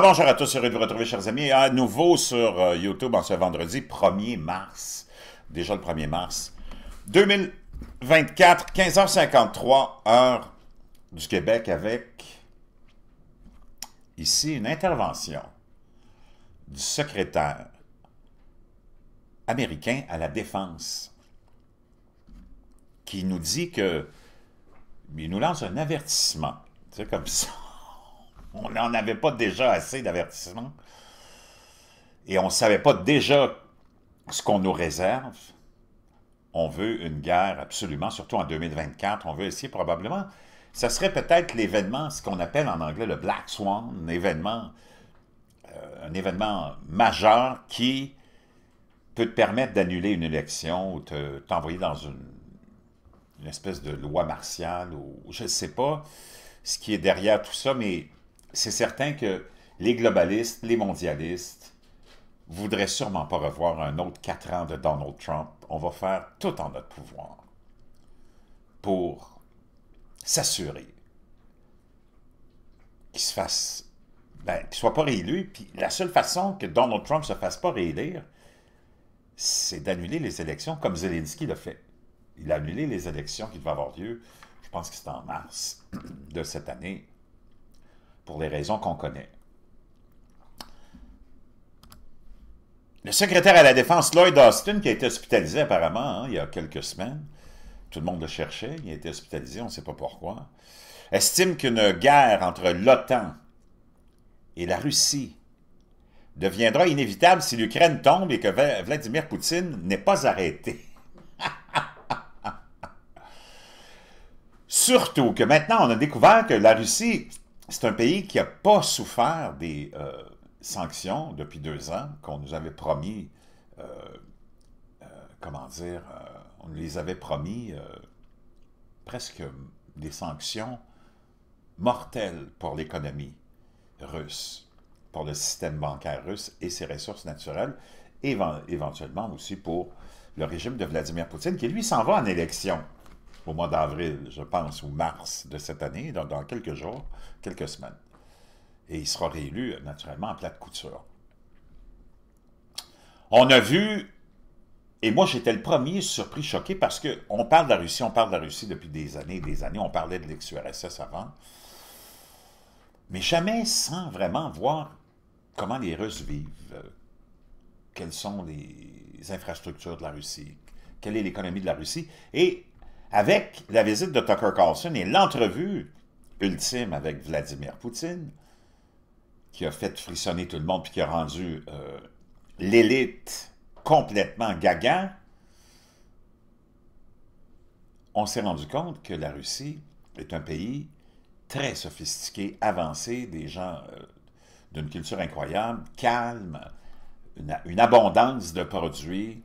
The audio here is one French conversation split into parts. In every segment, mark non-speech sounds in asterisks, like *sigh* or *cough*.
bonjour à tous, heureux de vous retrouver, chers amis, à nouveau sur euh, YouTube en ce vendredi 1er mars, déjà le 1er mars 2024, 15h53, heure du Québec, avec ici une intervention du secrétaire américain à la défense qui nous dit que il nous lance un avertissement. C'est comme ça. On n'en avait pas déjà assez d'avertissements. Et on ne savait pas déjà ce qu'on nous réserve. On veut une guerre absolument, surtout en 2024. On veut essayer probablement. Ça serait peut-être l'événement, ce qu'on appelle en anglais le Black Swan, un événement, euh, un événement majeur qui peut te permettre d'annuler une élection ou t'envoyer dans une, une, espèce de loi martiale ou je ne sais pas ce qui est derrière tout ça, mais c'est certain que les globalistes, les mondialistes, voudraient sûrement pas revoir un autre quatre ans de Donald Trump. On va faire tout en notre pouvoir pour s'assurer qu'il se fasse, ben, soit pas réélu. Puis la seule façon que Donald Trump ne se fasse pas réélire, c'est d'annuler les élections comme Zelensky l'a fait. Il a annulé les élections qui devaient avoir lieu, je pense que c'était en mars de cette année, pour les raisons qu'on connaît. Le secrétaire à la Défense, Lloyd Austin, qui a été hospitalisé apparemment hein, il y a quelques semaines, tout le monde le cherchait, il a été hospitalisé, on ne sait pas pourquoi, estime qu'une guerre entre l'OTAN et la Russie deviendra inévitable si l'Ukraine tombe et que Vladimir Poutine n'est pas arrêté. *laughs* Surtout que maintenant, on a découvert que la Russie c'est un pays qui n'a pas souffert des euh, sanctions depuis deux ans qu'on nous avait promis, euh, euh, comment dire, on nous les avait promis presque des sanctions mortelles pour l'économie russe, pour le système bancaire russe et ses ressources naturelles, et éventuellement aussi pour le régime de Vladimir Poutine, qui lui s'en va en élection au mois d'avril, je pense, ou mars de cette année, donc dans quelques jours, quelques semaines. Et il sera réélu, naturellement, en plate couture. On a vu, et moi j'étais le premier surpris, choqué, parce qu'on parle de la Russie, on parle de la Russie depuis des années et des années, on parlait de l'ex-URSS avant, mais jamais sans vraiment voir comment les Russes vivent, euh, quelles sont les infrastructures de la Russie, quelle est l'économie de la Russie, et avec la visite de Tucker Carlson et l'entrevue ultime avec Vladimir Poutine, qui a fait frissonner tout le monde puis qui a rendu euh, l'élite complètement gagant on s'est rendu compte que la Russie est un pays très sophistiqué, avancé, des gens euh, d'une culture incroyable, calme, une abondance de produits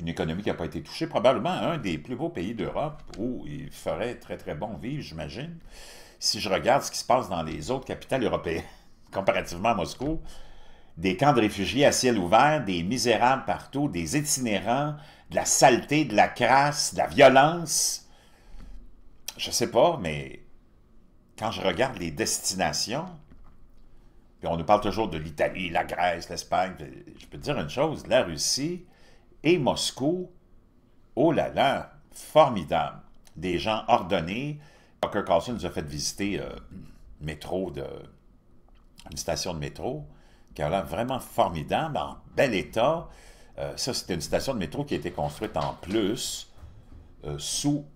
une économie qui n'a pas été touchée, probablement un des plus beaux pays d'Europe où il ferait très, très bon vivre, j'imagine. Si je regarde ce qui se passe dans les autres capitales européennes, *laughs* comparativement à Moscou, des camps de réfugiés à ciel ouvert, des misérables partout, des itinérants, de la saleté, de la crasse, de la violence. Je sais pas, mais quand je regarde les destinations, on nous parle toujours de l'Italie, la Grèce, l'Espagne, je peux dire une chose, la Russie, et Moscou, oh là là, formidable. Des gens ordonnés. Tucker Carlson nous a fait visiter euh, métro de, une station de métro qui a l'air vraiment formidable, en bel état. Euh, ça, c'était une station de métro qui a été construite en plus euh, sous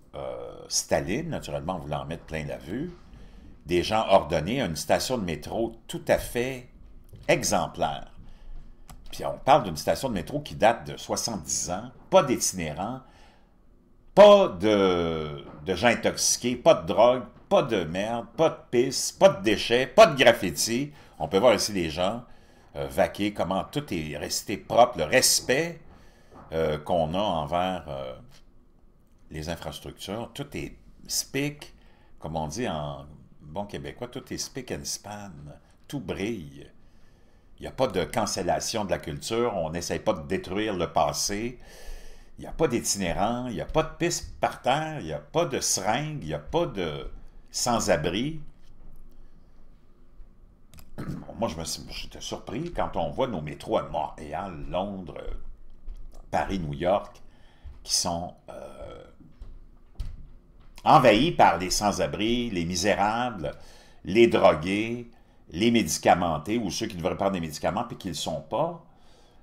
Staline. Naturellement, voulant en mettre plein la vue. Des gens ordonnés, une station de métro tout à fait exemplaire. Puis on parle d'une station de métro qui date de 70 ans, pas d'itinérant, pas de, gens intoxiqués, pas de drogue, pas de merde, pas de pisse, pas de déchets, pas de graffiti. On peut voir ici les gens euh, vaquer, comment tout est resté propre, le respect euh, qu'on a envers euh, les infrastructures. Tout est spic, comme on dit en bon québécois, tout est spic and span, tout brille. Il n'y a pas de cancellation de la culture, on n'essaye pas de détruire le passé. Il n'y a pas d'itinérant, il n'y a pas de piste par terre, il n'y a pas de seringue, il n'y a pas de sans-abri. Moi, j'étais surpris quand on voit nos métros à Montréal, Londres, Paris, New York, qui sont euh, envahis par les sans-abri, les misérables, les drogués, les médicamentés ou ceux qui devraient prendre des médicaments puis qu'ils ne le sont pas,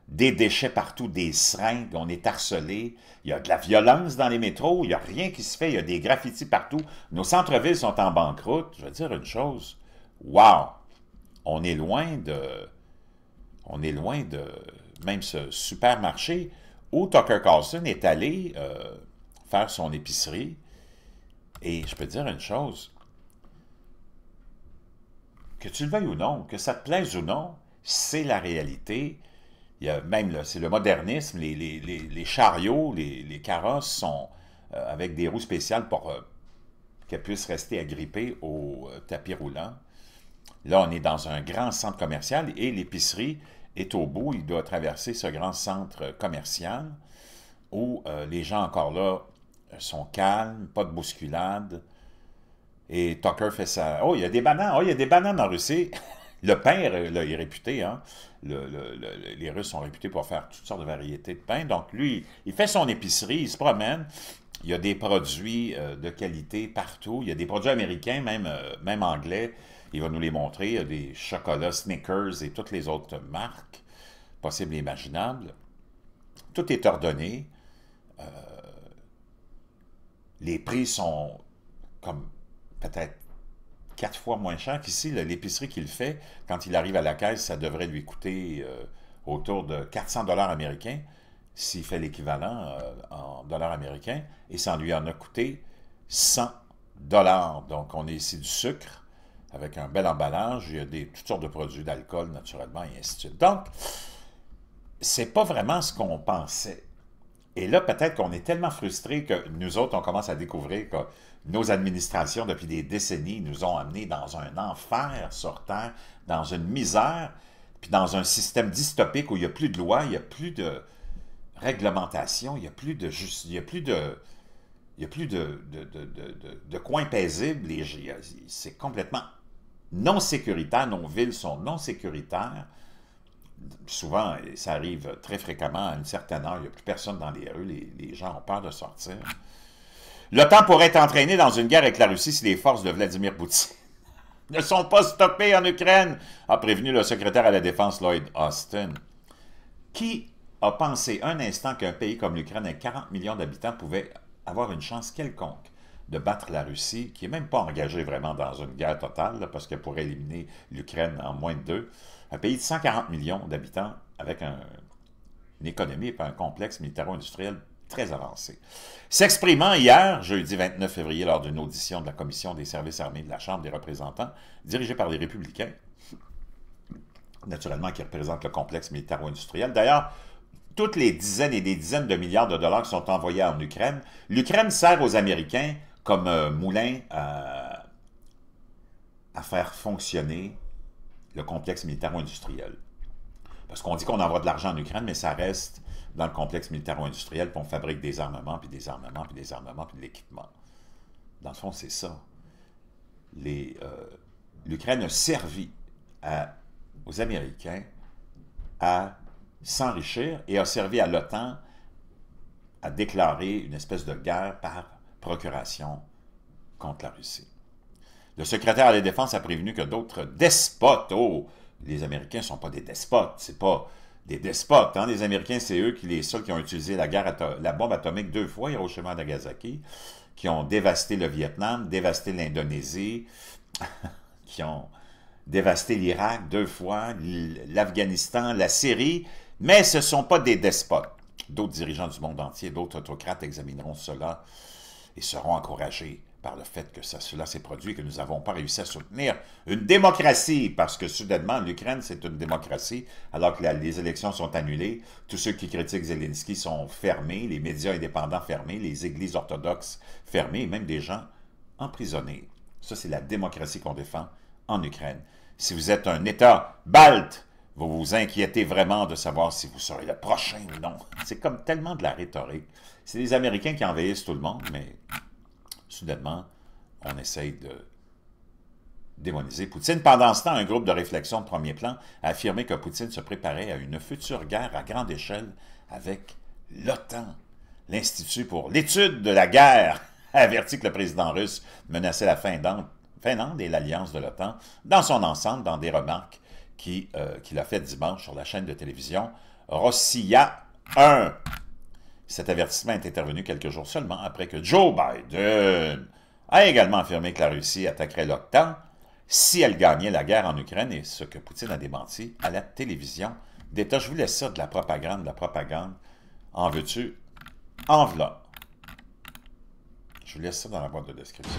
des déchets partout, des seringues, on est harcelé, il y a de la violence dans les métros, il n'y a rien qui se fait, il y a des graffitis partout, nos centres-villes sont en banqueroute. Je veux dire une chose, wow, on est loin de... On est loin de... Même ce supermarché où Tucker Carlson est allé euh, faire son épicerie, et je peux dire une chose, que tu le veuilles ou non, que ça te plaise ou non, c'est la réalité. même, c'est le modernisme, les, chariots, les, carrosses sont euh, avec des roues spéciales pour euh, qu'elles puissent rester agrippées au euh, tapis roulant. Là, on est dans un grand centre commercial et l'épicerie est au bout. Il doit traverser ce grand centre commercial où les gens encore là sont calmes, pas de bousculade, et Tucker fait ça. Oh, il y a des bananes. Oh, il y a des bananes en Russie. le pain, là, est réputé. Hein? les Russes sont réputés pour faire toutes sortes de variétés de pain. Donc, lui, il fait son épicerie, il se promène. Il y a des produits euh, de qualité partout. Il y a des produits américains, même, euh, même anglais. Il va nous les montrer. Il y a des chocolats, Snickers et toutes les autres marques possibles et imaginables. Tout est ordonné. Euh, les prix sont comme peut-être quatre fois moins cher qu'ici. L'épicerie qu'il fait, quand il arrive à la caisse, ça devrait lui coûter euh, autour de 400 dollars américains, s'il fait l'équivalent euh, en dollars américains, et ça lui en a coûté 100 dollars. Donc, on est ici du sucre avec un bel emballage. Il y a des, toutes sortes de produits d'alcool, naturellement, et ainsi de suite. Donc, c'est pas vraiment ce qu'on pensait. Et là, peut-être qu'on est tellement frustré que nous autres, on commence à découvrir que nos administrations, depuis des décennies, nous ont amenés dans un enfer sur Terre, dans une misère, puis dans un système dystopique où il n'y a plus de loi, il n'y a plus de réglementation, il n'y a plus de justice, il a plus de... Il a plus de, de coins paisibles, c'est complètement non sécuritaire, nos villes sont non sécuritaires, souvent, et ça arrive très fréquemment, à une certaine heure, il n'y a plus personne dans les rues, les, les, gens ont peur de sortir. L'OTAN pourrait être entraîné dans une guerre avec la Russie si les forces de Vladimir Poutine *laughs* ne sont pas stoppées en Ukraine, a prévenu le secrétaire à la Défense Lloyd Austin. Qui a pensé un instant qu'un pays comme l'Ukraine avec 40 millions d'habitants pouvait avoir une chance quelconque de battre la Russie, qui n'est même pas engagée vraiment dans une guerre totale, parce qu'elle pourrait éliminer l'Ukraine en moins de deux? Un pays de 140 millions d'habitants avec une économie et un complexe militaro-industriel très avancé. S'exprimant hier, jeudi 29 février, lors d'une audition de la Commission des services armés de la Chambre des représentants, dirigée par les républicains, naturellement qui représente le complexe militaro-industriel. D'ailleurs, toutes les dizaines et des dizaines de milliards de dollars qui sont envoyés en Ukraine, l'Ukraine sert aux Américains comme euh, moulin à faire fonctionner le complexe militaro-industriel. Parce qu'on dit qu'on envoie de l'argent en Ukraine, mais ça reste dans le complexe militaro-industriel, puis on fabrique des armements, puis des armements, puis des armements, puis de l'équipement. Dans le fond, c'est ça. Euh, L'Ukraine a servi aux Américains à s'enrichir et a servi à l'OTAN à déclarer une espèce de guerre par procuration contre la Russie. Le secrétaire à la Défense a prévenu que d'autres despotes, oh, les Américains ne sont pas des despotes, c'est pas des despotes. Hein? Les Américains, c'est eux qui les seuls qui ont utilisé la, guerre la bombe atomique deux fois, Hiroshima et Nagasaki, qui ont dévasté le Vietnam, dévasté l'Indonésie, *laughs* qui ont dévasté l'Irak deux fois, l'Afghanistan, la Syrie, mais ce ne sont pas des despotes. D'autres dirigeants du monde entier, d'autres autocrates examineront cela et seront encouragés par le fait que ça, cela s'est produit et que nous n'avons pas réussi à soutenir une démocratie, parce que soudainement, l'Ukraine, c'est une démocratie, alors que les élections sont annulées. Tous ceux qui critiquent Zelensky sont fermés, les médias indépendants fermés, les églises orthodoxes fermées, même des gens emprisonnés. Ça, c'est la démocratie qu'on défend en Ukraine. Si vous êtes un État balte, vous vous inquiétez vraiment de savoir si vous serez le prochain ou non. C'est comme tellement de la rhétorique. C'est les Américains qui envahissent tout le monde, mais soudainement, on essaye de démoniser Poutine. Pendant ce temps, un groupe de réflexion de premier plan a affirmé que Poutine se préparait à une future guerre à grande échelle avec l'OTAN. L'Institut pour l'étude de la guerre a *laughs* averti que le président russe menaçait la Finlande, et l'alliance de l'OTAN dans son ensemble dans des remarques euh, qu'il a faites dimanche sur la chaîne de télévision Rossiya 1. Cet avertissement est intervenu quelques jours seulement après que Joe Biden a également affirmé que la Russie attaquerait l'OTAN si elle gagnait la guerre en Ukraine, et ce que Poutine a démenti à la télévision d'État. Je vous laisse ça, de la propagande, de la propagande. En veux-tu? En voilà. Je vous laisse ça dans la boîte de description.